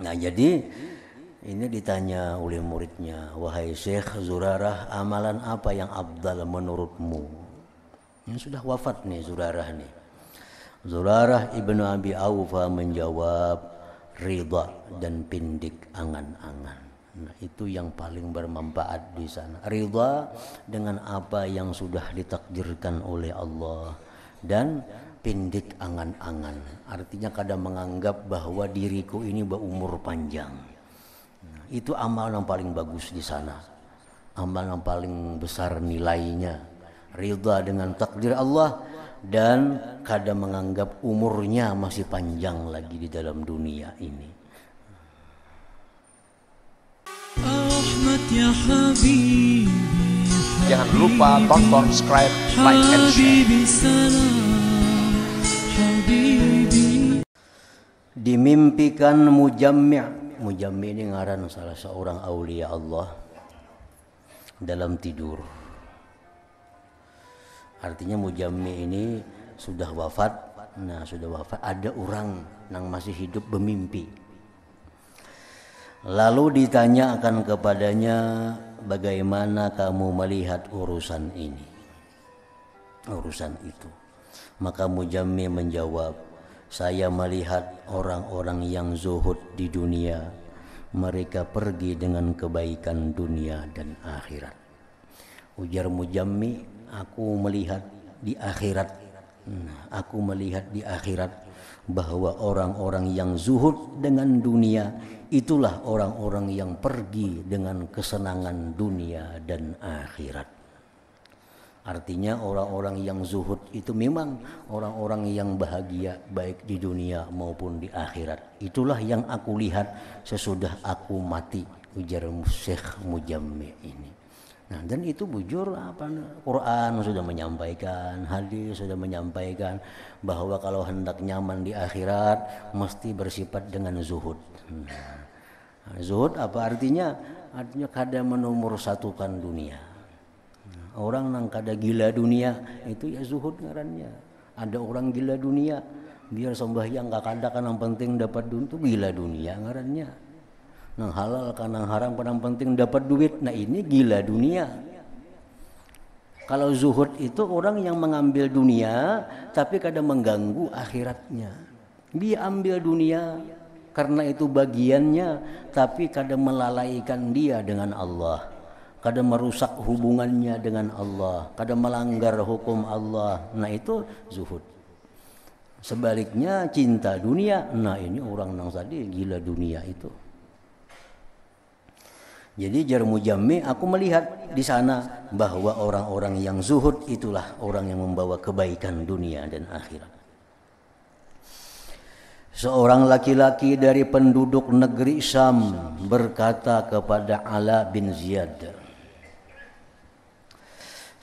Nah jadi ini ditanya oleh muridnya, wahai Syekh Zurarah, amalan apa yang abdal menurutmu? Ini sudah wafat nih Zurarah nih. Zurarah ibnu Abi Aufa menjawab ridha dan pindik angan-angan. Nah, itu yang paling bermanfaat di sana. Ridha dengan apa yang sudah ditakdirkan oleh Allah dan pendek angan-angan. Artinya kadang menganggap bahwa diriku ini berumur panjang. Nah, itu amal yang paling bagus di sana. Amal yang paling besar nilainya. Ridha dengan takdir Allah dan kadang menganggap umurnya masih panjang lagi di dalam dunia ini. Ya Jangan lupa tonton, subscribe, like, and share. dimimpikan mujammi' mujammi' ini ngaran salah seorang aulia Allah dalam tidur artinya mujammi ini sudah wafat nah sudah wafat ada orang yang masih hidup bermimpi lalu ditanyakan kepadanya bagaimana kamu melihat urusan ini urusan itu maka mujammi menjawab saya melihat orang-orang yang zuhud di dunia mereka pergi dengan kebaikan dunia dan akhirat ujar Mujammi aku melihat di akhirat hmm, aku melihat di akhirat bahwa orang-orang yang zuhud dengan dunia itulah orang-orang yang pergi dengan kesenangan dunia dan akhirat Artinya orang-orang yang zuhud itu memang orang-orang yang bahagia baik di dunia maupun di akhirat. Itulah yang aku lihat sesudah aku mati ujar Syekh Mujammi ini. Nah, dan itu bujur apa Quran sudah menyampaikan, hadis sudah menyampaikan bahwa kalau hendak nyaman di akhirat mesti bersifat dengan zuhud. Nah, zuhud apa artinya? Artinya kadang satukan dunia orang nang kada gila dunia itu ya zuhud ngarannya ada orang gila dunia biar sembahyang gak kada kan yang penting dapat duit itu gila dunia ngarannya nang halal kan nang haram kan yang penting dapat duit nah ini gila dunia kalau zuhud itu orang yang mengambil dunia tapi kada mengganggu akhiratnya dia ambil dunia karena itu bagiannya tapi kada melalaikan dia dengan Allah kadang merusak hubungannya dengan Allah, kadang melanggar hukum Allah. Nah, itu zuhud. Sebaliknya cinta dunia, nah ini orang nang tadi gila dunia itu. Jadi jarmu jami aku melihat di sana bahwa orang-orang yang zuhud itulah orang yang membawa kebaikan dunia dan akhirat. Seorang laki-laki dari penduduk negeri Syam berkata kepada Ala bin Ziyad,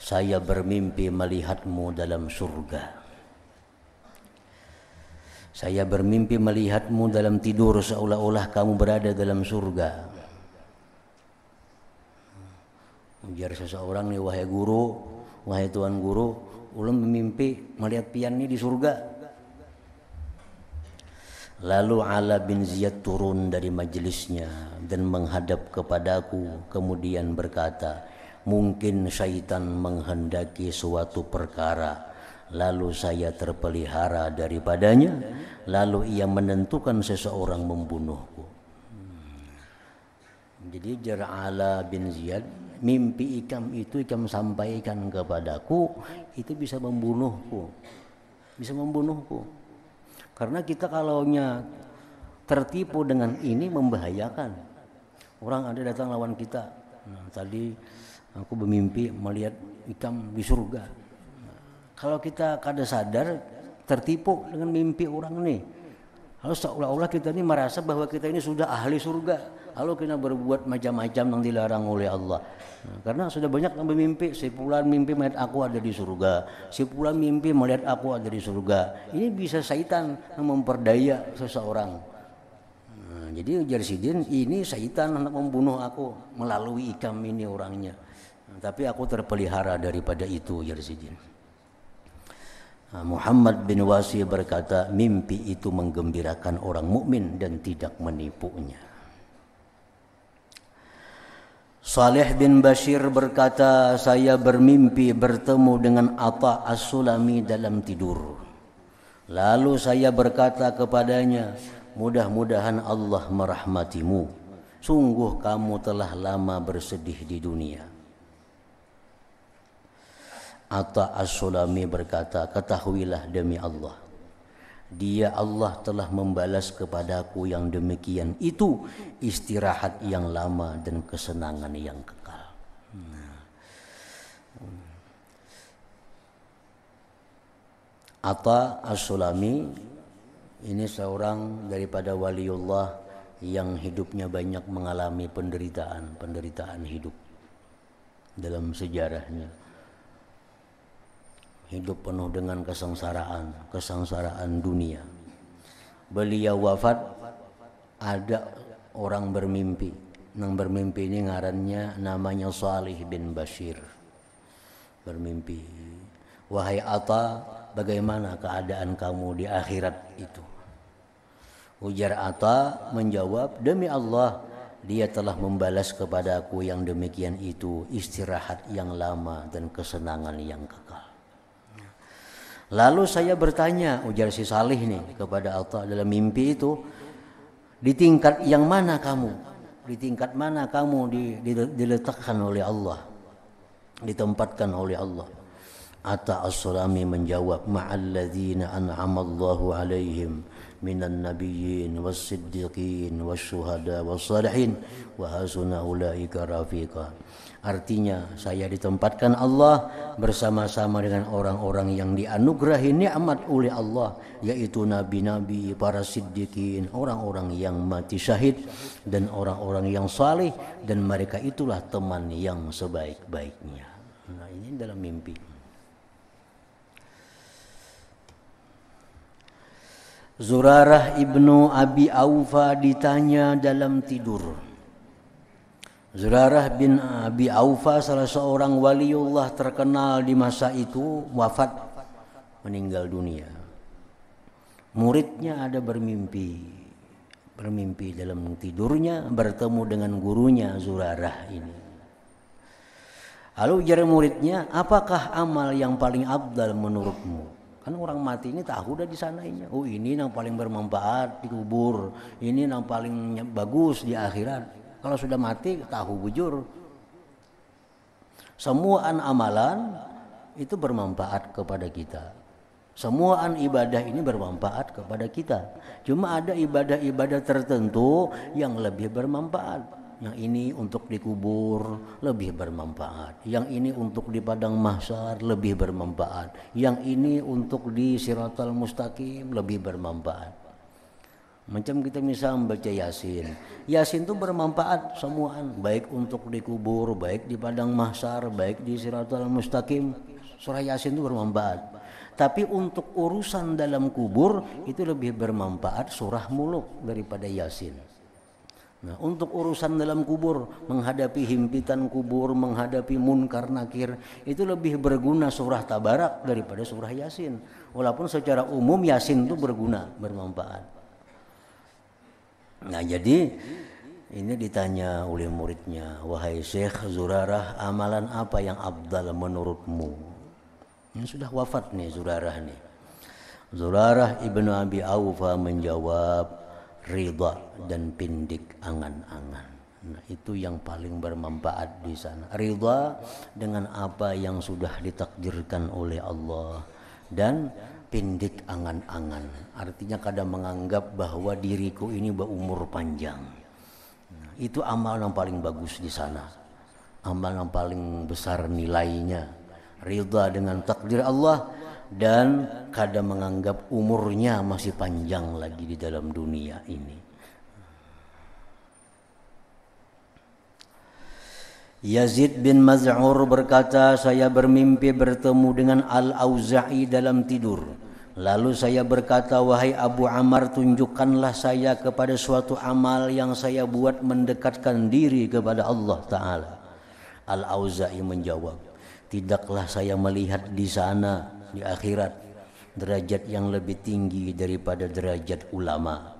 saya bermimpi melihatmu dalam surga. Saya bermimpi melihatmu dalam tidur seolah-olah kamu berada dalam surga. Ujar seseorang nih, wahai guru, wahai tuan guru, ulam bermimpi melihat pian ini di surga. Lalu Ala bin Ziyad turun dari majelisnya dan menghadap kepadaku kemudian berkata, Mungkin syaitan menghendaki suatu perkara, lalu saya terpelihara daripadanya, lalu ia menentukan seseorang membunuhku. Jadi Jar'ala bin Ziyad mimpi ikam itu ikam sampaikan kepadaku itu bisa membunuhku bisa membunuhku karena kita nya tertipu dengan ini membahayakan orang ada datang lawan kita nah, tadi aku bermimpi melihat hitam di surga kalau kita kada sadar tertipu dengan mimpi orang ini Lalu seolah-olah kita ini merasa bahwa kita ini sudah ahli surga. Lalu kita berbuat macam-macam yang dilarang oleh Allah. Nah, karena sudah banyak yang bermimpi, si pulang mimpi melihat aku ada di surga. Si pulang mimpi melihat aku ada di surga. Ini bisa syaitan memperdaya seseorang. Nah, jadi Sidin, ini syaitan hendak membunuh aku melalui ikam ini orangnya. Tapi aku terpelihara daripada itu, Yarsidin. Ah, Muhammad bin Wasi berkata, mimpi itu menggembirakan orang mukmin dan tidak menipunya. Saleh bin Bashir berkata, saya bermimpi bertemu dengan Atta As-Sulami dalam tidur. Lalu saya berkata kepadanya, mudah-mudahan Allah merahmatimu. Sungguh kamu telah lama bersedih di dunia. Atta As-Sulami berkata, ketahuilah demi Allah. Dia Allah telah membalas kepadaku yang demikian itu istirahat yang lama dan kesenangan yang kekal. Nah. Atta As-Sulami ini seorang daripada waliullah yang hidupnya banyak mengalami penderitaan, penderitaan hidup dalam sejarahnya hidup penuh dengan kesengsaraan, kesengsaraan dunia. Beliau wafat ada orang bermimpi. Yang bermimpi ini ngarannya namanya Salih bin Bashir. Bermimpi, wahai Atta, bagaimana keadaan kamu di akhirat itu? Ujar Atta menjawab, demi Allah, dia telah membalas kepadaku yang demikian itu istirahat yang lama dan kesenangan yang kekal. Lalu saya bertanya ujar si Salih nih kepada Atta dalam mimpi itu di tingkat yang mana kamu? Di tingkat mana kamu diletakkan oleh Allah? Ditempatkan oleh Allah. Atta As-Sulami menjawab ma'alladzina an'amallahu alaihim minan nabiyyin was-siddiqin was-syuhada was-salihin wa hasuna ulaika rafiqan. Artinya saya ditempatkan Allah bersama-sama dengan orang-orang yang dianugerahi nikmat oleh Allah yaitu nabi-nabi, para siddiqin, orang-orang yang mati syahid dan orang-orang yang saleh dan mereka itulah teman yang sebaik-baiknya. Nah, ini dalam mimpi. Zurarah ibnu Abi Aufa ditanya dalam tidur. Zurarah bin Abi Aufa salah seorang waliullah terkenal di masa itu wafat meninggal dunia. Muridnya ada bermimpi bermimpi dalam tidurnya bertemu dengan gurunya Zurarah ini. Lalu ujar muridnya, apakah amal yang paling abdal menurutmu? Kan orang mati ini tahu dah di ini. Oh ini yang paling bermanfaat dikubur, ini yang paling bagus di akhirat kalau sudah mati tahu bujur. Semua amalan itu bermanfaat kepada kita. Semua ibadah ini bermanfaat kepada kita. Cuma ada ibadah-ibadah tertentu yang lebih bermanfaat yang ini untuk dikubur lebih bermanfaat, yang ini untuk di padang mahsyar lebih bermanfaat, yang ini untuk di siratal mustaqim lebih bermanfaat. Macam kita misal membaca Yasin. Yasin itu bermanfaat semuaan, baik untuk dikubur baik di padang mahsar baik di Siratul mustaqim. Surah Yasin itu bermanfaat. Tapi untuk urusan dalam kubur itu lebih bermanfaat surah Muluk daripada Yasin. Nah, untuk urusan dalam kubur, menghadapi himpitan kubur, menghadapi munkar nakir, itu lebih berguna surah Tabarak daripada surah Yasin. Walaupun secara umum Yasin itu berguna, bermanfaat. Nah jadi ini ditanya oleh muridnya, wahai Syekh Zurarah, amalan apa yang abdal menurutmu? Ini sudah wafat nih Zurarah nih. Zurarah ibnu Abi Aufa menjawab ridha dan pindik angan-angan. Nah, itu yang paling bermanfaat di sana. Ridha dengan apa yang sudah ditakdirkan oleh Allah dan pendek angan-angan. Artinya kadang menganggap bahwa diriku ini berumur panjang. Nah, itu amal yang paling bagus di sana. Amal yang paling besar nilainya. Ridha dengan takdir Allah dan kadang menganggap umurnya masih panjang lagi di dalam dunia ini. Yazid bin Maz'ur berkata, saya bermimpi bertemu dengan Al-Auza'i dalam tidur. Lalu saya berkata, "Wahai Abu Amar, tunjukkanlah saya kepada suatu amal yang saya buat mendekatkan diri kepada Allah Ta'ala." Al-Auza'i menjawab, "Tidaklah saya melihat di sana, di akhirat, derajat yang lebih tinggi daripada derajat ulama."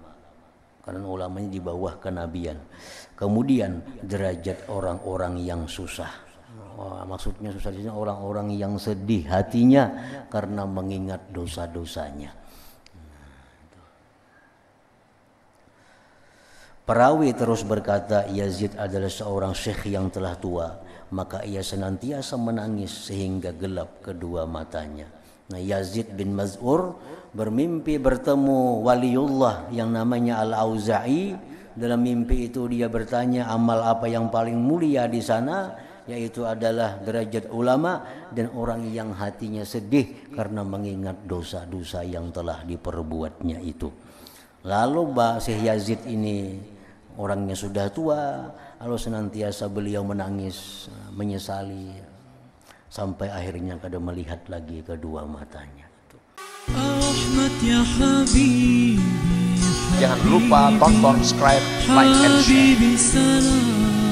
Karena ulamanya di bawah kenabian. Kemudian derajat orang-orang yang susah Wah, maksudnya sini orang-orang yang sedih hatinya karena mengingat dosa-dosanya. Perawi terus berkata, Yazid adalah seorang syekh yang telah tua, maka ia senantiasa menangis sehingga gelap kedua matanya. Nah, Yazid bin Maz'ur bermimpi bertemu waliullah yang namanya Al-Auza'i. Dalam mimpi itu dia bertanya amal apa yang paling mulia di sana yaitu adalah derajat ulama dan orang yang hatinya sedih karena mengingat dosa-dosa yang telah diperbuatnya itu. Lalu Syekh Yazid ini orangnya sudah tua, lalu senantiasa beliau menangis, menyesali sampai akhirnya kada melihat lagi kedua matanya. Ya Jangan lupa tonton, subscribe, like, and share.